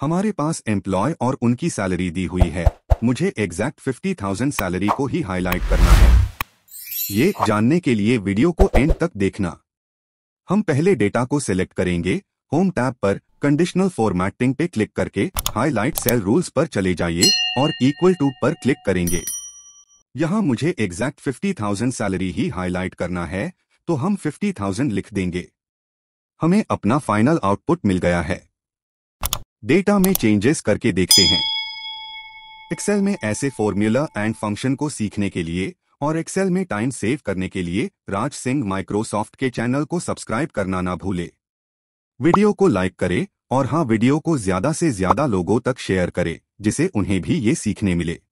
हमारे पास एम्प्लॉय और उनकी सैलरी दी हुई है मुझे एग्जैक्ट फिफ्टी थाउजेंड सैलरी को ही हाईलाइट करना है ये जानने के लिए वीडियो को एंड तक देखना हम पहले डेटा को सिलेक्ट करेंगे होम टैब पर कंडीशनल फॉर्मेटिंग पे क्लिक करके हाईलाइट सेल रूल्स पर चले जाइए और इक्वल टू पर क्लिक करेंगे यहाँ मुझे एग्जैक्ट फिफ्टी थाउजेंड सैलरी ही हाईलाइट करना है तो हम फिफ्टी थाउजेंड लिख देंगे हमें अपना फाइनल आउटपुट मिल गया है डेटा में चेंजेस करके देखते हैं एक्सेल में ऐसे फॉर्मूला एंड फंक्शन को सीखने के लिए और एक्सेल में टाइम सेव करने के लिए राज सिंह माइक्रोसॉफ्ट के चैनल को सब्सक्राइब करना ना भूले वीडियो को लाइक करें और हाँ वीडियो को ज्यादा से ज्यादा लोगों तक शेयर करें जिसे उन्हें भी ये सीखने मिले